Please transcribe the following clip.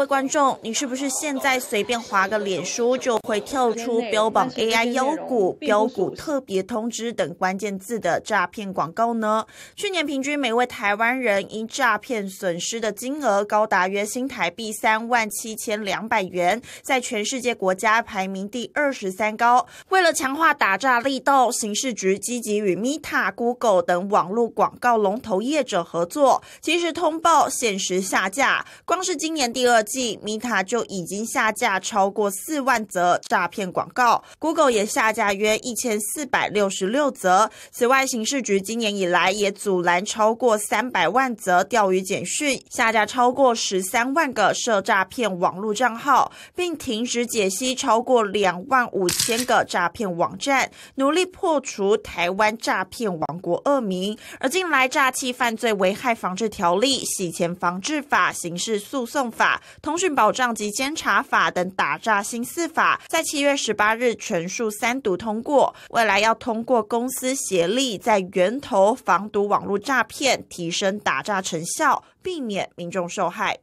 位观众，你是不是现在随便划个脸书，就会跳出标榜 AI 腰股、标股特别通知等关键字的诈骗广告呢？去年平均每位台湾人因诈骗损失的金额高达约新台币三万七千两百元，在全世界国家排名第二十三高。为了强化打诈力道，刑事局积极与 Meta、Google 等网络广告龙头业者合作，及时通报、限时下架。光是今年第二。米塔就已经下架超过四万则诈骗广告，Google 也下架约一千四百六十六则。此外，刑事局今年以来也阻拦超过三百万则钓鱼简讯，下架超过十三万个涉诈骗网络账号，并停止解析超过两万五千个诈骗网站，努力破除台湾诈骗王国恶名。而近来，《诈欺犯罪危害防治条例》、《洗钱防治法》、《刑事诉讼法》。通讯保障及监察法等打诈新四法，在七月十八日全数三读通过。未来要通过公司协力，在源头防堵网络诈骗，提升打诈成效，避免民众受害。